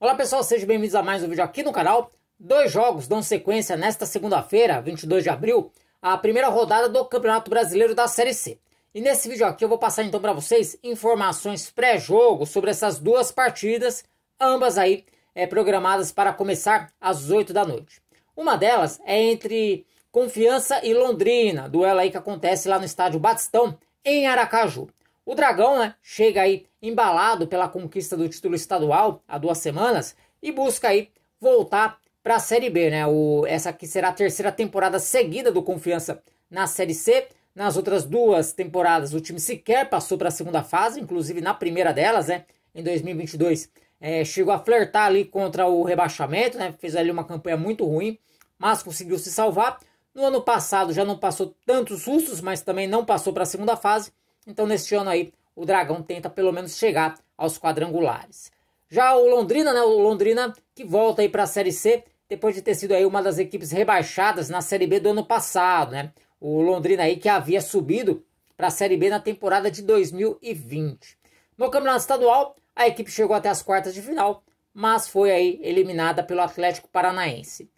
Olá pessoal, sejam bem-vindos a mais um vídeo aqui no canal. Dois jogos dão sequência nesta segunda-feira, 22 de abril, à primeira rodada do Campeonato Brasileiro da Série C. E nesse vídeo aqui eu vou passar então para vocês informações pré-jogo sobre essas duas partidas, ambas aí é, programadas para começar às 8 da noite. Uma delas é entre Confiança e Londrina, duelo aí que acontece lá no estádio Batistão, em Aracaju. O Dragão né, chega aí embalado pela conquista do título estadual há duas semanas e busca aí voltar para a Série B. Né? O, essa aqui será a terceira temporada seguida do Confiança na Série C. Nas outras duas temporadas, o time sequer passou para a segunda fase, inclusive na primeira delas, né, em 2022, é, chegou a flertar ali contra o rebaixamento, né, fez ali uma campanha muito ruim, mas conseguiu se salvar. No ano passado já não passou tantos sustos, mas também não passou para a segunda fase. Então, neste ano aí, o Dragão tenta pelo menos chegar aos quadrangulares. Já o Londrina, né? O Londrina que volta aí para a Série C depois de ter sido aí uma das equipes rebaixadas na Série B do ano passado, né? O Londrina aí que havia subido para a Série B na temporada de 2020. No Campeonato Estadual, a equipe chegou até as quartas de final, mas foi aí eliminada pelo Atlético Paranaense.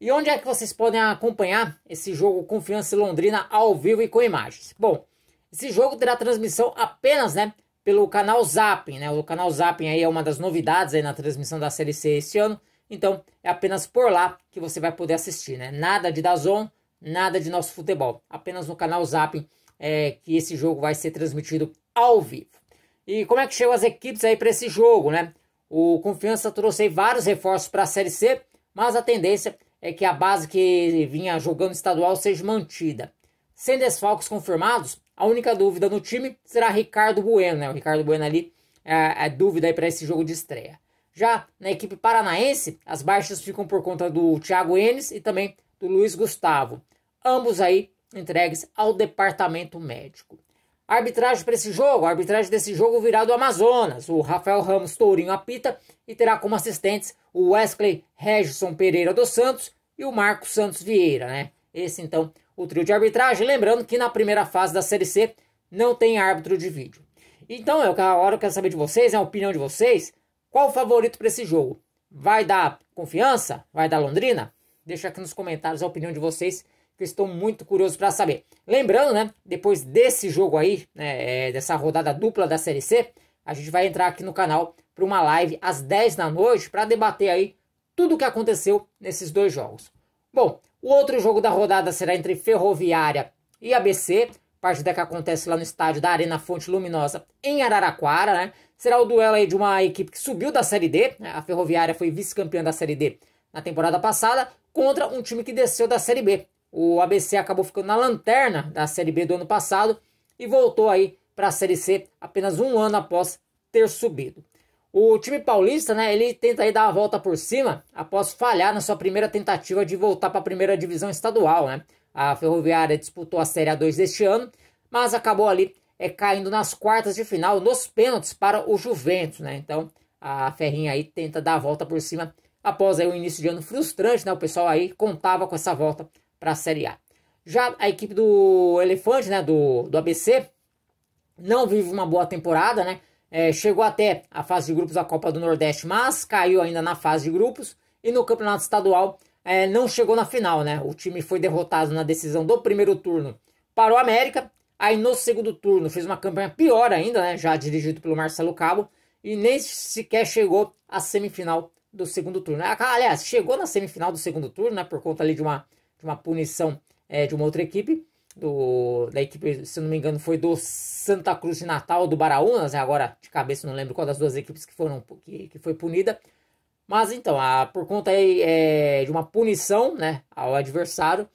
E onde é que vocês podem acompanhar esse jogo Confiança e Londrina ao vivo e com imagens? Bom, esse jogo terá transmissão apenas, né, pelo canal Zapping, né? O canal Zapping aí é uma das novidades aí na transmissão da Série C este ano. Então, é apenas por lá que você vai poder assistir, né? Nada de Dazon, nada de nosso futebol. Apenas no canal Zapping é que esse jogo vai ser transmitido ao vivo. E como é que chegam as equipes aí para esse jogo, né? O Confiança trouxe vários reforços para a Série C, mas a tendência é que a base que vinha jogando estadual seja mantida. Sem desfalques confirmados, a única dúvida no time será Ricardo Bueno, né? O Ricardo Bueno ali é, é dúvida para esse jogo de estreia. Já na equipe paranaense, as baixas ficam por conta do Thiago Enes e também do Luiz Gustavo. Ambos aí entregues ao departamento médico. A arbitragem para esse jogo, arbitragem desse jogo virá do Amazonas. O Rafael Ramos Tourinho apita e terá como assistentes o Wesley Regison Pereira dos Santos e o Marcos Santos Vieira, né? Esse então o trio de arbitragem. Lembrando que na primeira fase da Série C não tem árbitro de vídeo. Então, eu, a hora eu quero saber de vocês, é a opinião de vocês, qual o favorito para esse jogo? Vai dar confiança? Vai dar Londrina? Deixa aqui nos comentários a opinião de vocês, que eu estou muito curioso para saber. Lembrando, né, depois desse jogo aí, né, é, dessa rodada dupla da Série C, a gente vai entrar aqui no canal para uma live às 10 da noite para debater aí tudo o que aconteceu nesses dois jogos. Bom, o outro jogo da rodada será entre Ferroviária e ABC, partida que acontece lá no estádio da Arena Fonte Luminosa, em Araraquara, né? Será o duelo aí de uma equipe que subiu da Série D, né? a Ferroviária foi vice-campeã da Série D na temporada passada, contra um time que desceu da Série B. O ABC acabou ficando na lanterna da Série B do ano passado e voltou aí para a Série C apenas um ano após ter subido. O time paulista, né, ele tenta aí dar a volta por cima após falhar na sua primeira tentativa de voltar para a primeira divisão estadual, né? A Ferroviária disputou a Série A2 deste ano, mas acabou ali é, caindo nas quartas de final, nos pênaltis para o Juventus, né? Então, a Ferrinha aí tenta dar a volta por cima após aí o início de ano frustrante, né? O pessoal aí contava com essa volta para a Série A. Já a equipe do Elefante, né, do, do ABC, não vive uma boa temporada, né? é, chegou até a fase de grupos da Copa do Nordeste, mas caiu ainda na fase de grupos e no campeonato estadual é, não chegou na final, né? O time foi derrotado na decisão do primeiro turno para o América. Aí no segundo turno fez uma campanha pior ainda, né? Já dirigido pelo Marcelo Cabo e nem sequer chegou à semifinal do segundo turno. Ah, aliás, chegou na semifinal do segundo turno, né? Por conta ali de uma, de uma punição é, de uma outra equipe, do, da equipe, se não me engano, foi do Santa Cruz de Natal, do Baraunas, né? agora de cabeça não lembro qual das duas equipes que foram que, que foi punida. Mas então, a, por conta aí, é, de uma punição né, ao adversário,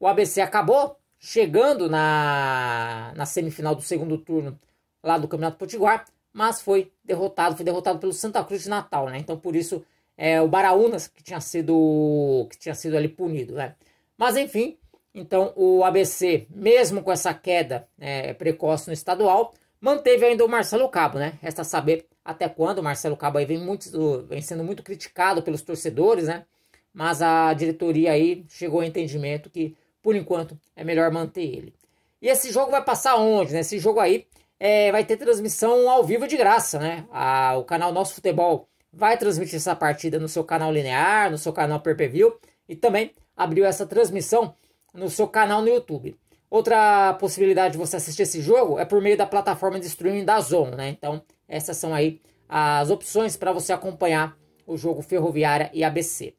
o ABC acabou chegando na, na semifinal do segundo turno lá do Campeonato Potiguar, mas foi derrotado, foi derrotado pelo Santa Cruz de Natal, né? Então por isso é, o Baraunas que tinha sido que tinha sido ali punido, né? Mas enfim, então, o ABC, mesmo com essa queda é, precoce no estadual, manteve ainda o Marcelo Cabo, né? Resta saber até quando o Marcelo Cabo aí vem, muito, vem sendo muito criticado pelos torcedores, né? Mas a diretoria aí chegou ao entendimento que, por enquanto, é melhor manter ele. E esse jogo vai passar onde, né? Esse jogo aí é, vai ter transmissão ao vivo de graça, né? A, o canal Nosso Futebol vai transmitir essa partida no seu canal linear, no seu canal per view e também abriu essa transmissão no seu canal no YouTube. Outra possibilidade de você assistir esse jogo é por meio da plataforma de streaming da Zone, né? Então, essas são aí as opções para você acompanhar o jogo Ferroviária e ABC.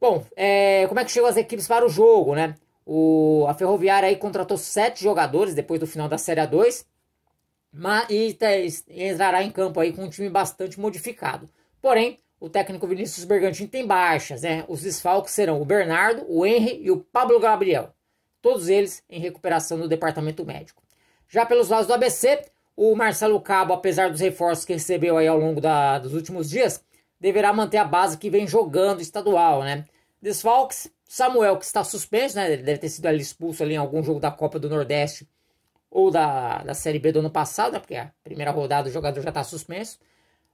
Bom, é, como é que chegou as equipes para o jogo, né? O, a Ferroviária aí contratou sete jogadores depois do final da Série A2 mas, e, e entrará em campo aí com um time bastante modificado. Porém, o técnico Vinícius Bergantin tem baixas, né? Os desfalques serão o Bernardo, o Henry e o Pablo Gabriel. Todos eles em recuperação no departamento médico. Já pelos lados do ABC, o Marcelo Cabo, apesar dos reforços que recebeu aí ao longo da, dos últimos dias, deverá manter a base que vem jogando estadual, né? Desfalques, Samuel, que está suspenso, né? Ele deve ter sido ali expulso ali em algum jogo da Copa do Nordeste ou da, da Série B do ano passado, né? Porque a primeira rodada o jogador já está suspenso.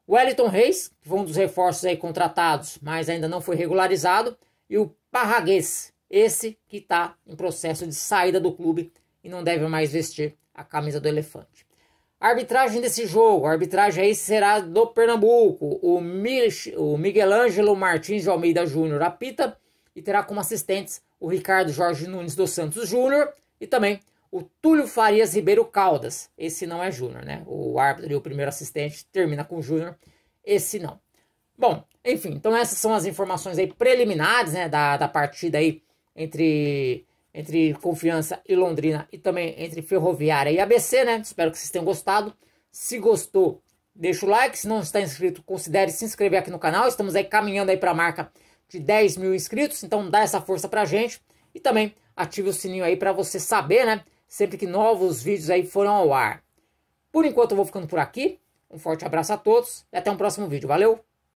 Wellington Reis, que foi um dos reforços aí contratados, mas ainda não foi regularizado. E o Parraguês, esse que está em processo de saída do clube e não deve mais vestir a camisa do elefante. A arbitragem desse jogo, a arbitragem aí será do Pernambuco. O, Mich o Miguel Ângelo Martins de Almeida Júnior apita e terá como assistentes o Ricardo Jorge Nunes dos Santos Júnior e também o Túlio Farias Ribeiro Caldas. Esse não é Júnior, né? O árbitro e o primeiro assistente termina com Júnior, esse não. Bom, enfim, então essas são as informações aí preliminares, né, da, da partida aí entre entre Confiança e Londrina e também entre Ferroviária e ABC, né? Espero que vocês tenham gostado. Se gostou, deixa o like. Se não está inscrito, considere se inscrever aqui no canal. Estamos aí caminhando aí para a marca de 10 mil inscritos, então dá essa força pra gente e também ative o sininho aí para você saber, né? sempre que novos vídeos aí foram ao ar. Por enquanto eu vou ficando por aqui. Um forte abraço a todos e até um próximo vídeo. Valeu!